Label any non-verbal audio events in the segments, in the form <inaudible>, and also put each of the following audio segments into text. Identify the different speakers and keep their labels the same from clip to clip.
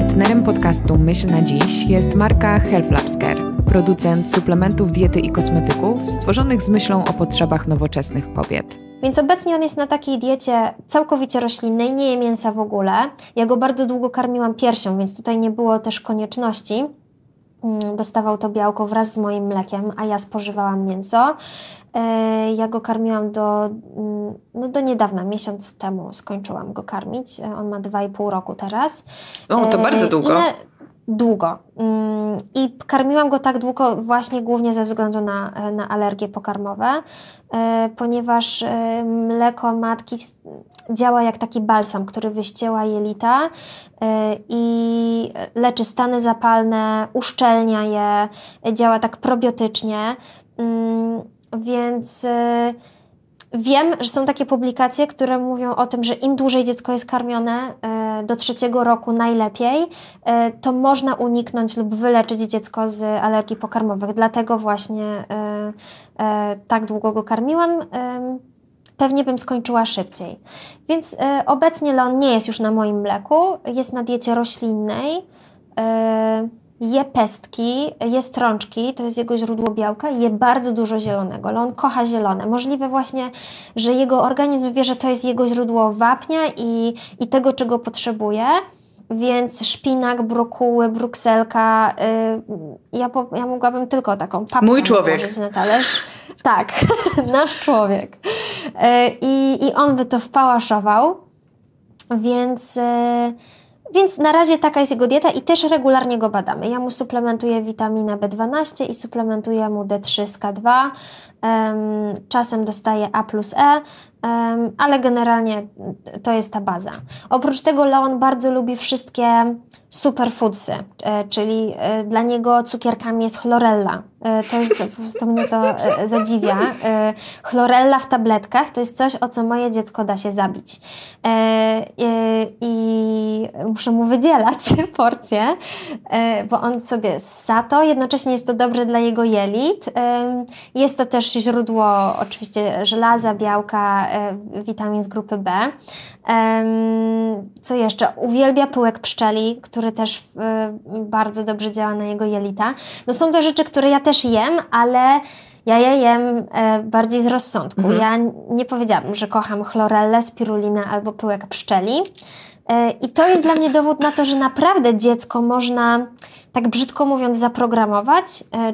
Speaker 1: Partnerem podcastu Myśl na Dziś jest marka Health Labs Care, producent suplementów diety i kosmetyków stworzonych z myślą o potrzebach nowoczesnych kobiet.
Speaker 2: Więc obecnie on jest na takiej diecie całkowicie roślinnej, nie je mięsa w ogóle. Ja go bardzo długo karmiłam piersią, więc tutaj nie było też konieczności. Mm, dostawał to białko wraz z moim mlekiem, a ja spożywałam mięso. E, ja go karmiłam do, mm, no do niedawna, miesiąc temu skończyłam go karmić. E, on ma 2,5 roku teraz.
Speaker 1: O, to e, bardzo długo
Speaker 2: długo. Mm, I karmiłam go tak długo właśnie głównie ze względu na, na alergie pokarmowe, e, ponieważ e, mleko matki działa jak taki balsam, który wyścięła jelita e, i leczy stany zapalne, uszczelnia je, działa tak probiotycznie. Mm, więc Wiem, że są takie publikacje, które mówią o tym, że im dłużej dziecko jest karmione e, do trzeciego roku najlepiej, e, to można uniknąć lub wyleczyć dziecko z alergii pokarmowych. Dlatego właśnie e, tak długo go karmiłam pewnie bym skończyła szybciej. Więc obecnie Leon nie jest już na moim mleku, jest na diecie roślinnej je pestki, je strączki, to jest jego źródło białka, je bardzo dużo zielonego, ale on kocha zielone. Możliwe właśnie, że jego organizm wie, że to jest jego źródło wapnia i, i tego, czego potrzebuje, więc szpinak, brokuły, brukselka, y, ja, po, ja mogłabym tylko taką papkę Mój człowiek. na talerz. Tak, <laughs> nasz człowiek. Yy, I on by to wpałaszował, więc... Y, więc na razie taka jest jego dieta i też regularnie go badamy. Ja mu suplementuję witaminę B12 i suplementuję mu D3 z K2 czasem dostaje A plus E, ale generalnie to jest ta baza. Oprócz tego Leon bardzo lubi wszystkie superfoodsy, e, czyli e, dla niego cukierkami jest chlorella. E, to jest, po prostu mnie to zadziwia. Chlorella w tabletkach to jest coś, o co moje dziecko da się zabić. I muszę mu wydzielać <laughs> porcje, bo on sobie ssa to. Jednocześnie jest to dobre dla jego jelit. Jest to też źródło oczywiście żelaza, białka, e, witamin z grupy B. Co jeszcze? Uwielbia pyłek pszczeli, który też e, bardzo dobrze działa na jego jelita. No są to rzeczy, które ja też jem, ale ja je jem e, bardziej z rozsądku. Mhm. Ja nie powiedziałabym, że kocham chlorellę, spirulinę albo pyłek pszczeli. I to jest dla mnie dowód na to, że naprawdę dziecko można, tak brzydko mówiąc, zaprogramować,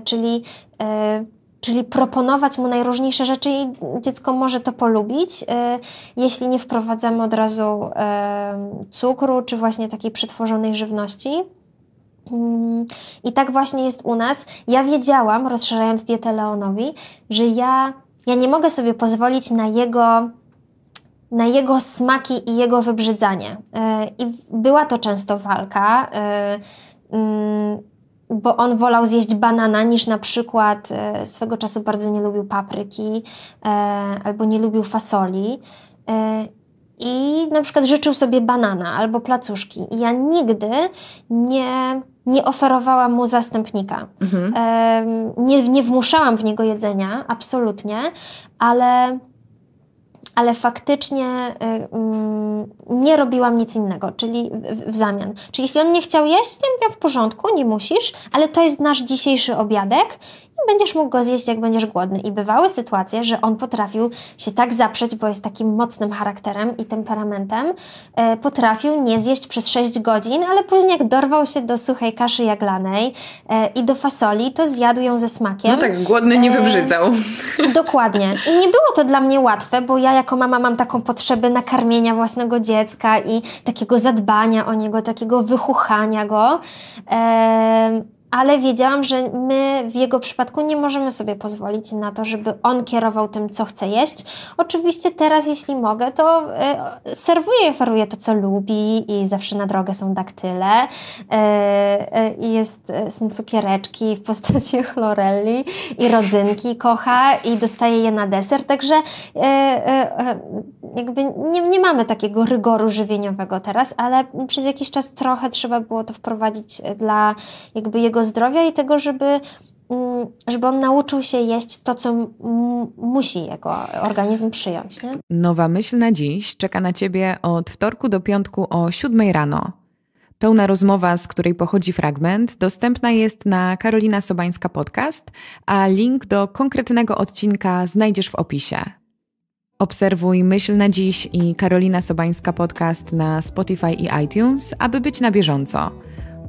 Speaker 2: czyli czyli proponować mu najróżniejsze rzeczy i dziecko może to polubić, y, jeśli nie wprowadzamy od razu y, cukru czy właśnie takiej przetworzonej żywności. Mm, I tak właśnie jest u nas. Ja wiedziałam, rozszerzając dietę Leonowi, że ja, ja nie mogę sobie pozwolić na jego na jego smaki i jego wybrzydzanie. Y, I była to często walka. Mm, bo on wolał zjeść banana niż na przykład e, swego czasu bardzo nie lubił papryki e, albo nie lubił fasoli. E, I na przykład życzył sobie banana albo placuszki. I ja nigdy nie, nie oferowałam mu zastępnika. Mhm. Nie, nie wmuszałam w niego jedzenia, absolutnie, ale ale faktycznie y, mm, nie robiłam nic innego, czyli w, zamian. Czyli jeśli on nie chciał jeść, to ja w porządku, nie musisz, ale to jest nasz dzisiejszy obiadek będziesz mógł go zjeść, jak będziesz głodny. I bywały sytuacje, że on potrafił się tak zaprzeć, bo jest takim mocnym charakterem i temperamentem, e, potrafił nie zjeść przez 6 godzin, ale później jak dorwał się do suchej kaszy jaglanej e, i do fasoli, to zjadł ją ze smakiem. No tak, głodny nie e, wybrzydzał. <laughs> dokładnie. I nie było to dla mnie łatwe, bo ja jako mama mam taką potrzebę nakarmienia własnego dziecka i takiego zadbania o niego, takiego wychuchania go ale wiedziałam, że my w jego przypadku nie możemy sobie pozwolić na to, żeby on kierował tym, co chce jeść. Oczywiście teraz, jeśli mogę, to e, serwuję i oferuję to, co lubi i zawsze na drogę są daktyle e, e, i jest, są cukiereczki w postaci <laughs> chlorelli i rodzynki kocha i dostaje je na deser, także jakby nie, nie mamy takiego rygoru żywieniowego teraz, ale przez jakiś czas trochę trzeba było to wprowadzić dla jakby jego jego zdrowia i tego, żeby mm, żeby on nauczył się jeść to, co musi jego organizm przyjąć. Nie?
Speaker 1: Nowa myśl na dziś czeka na Ciebie od wtorku do piątku o 7 rano. Pełna rozmowa, z której pochodzi fragment, dostępna jest na Karolina Sobańska Podcast, a link do konkretnego odcinka znajdziesz w opisie. Obserwuj Myśl na Dziś i Karolina Sobańska Podcast na Spotify i iTunes, aby być na bieżąco.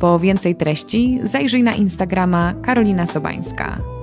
Speaker 1: Po więcej treści zajrzyj na Instagrama Karolina Sobańska.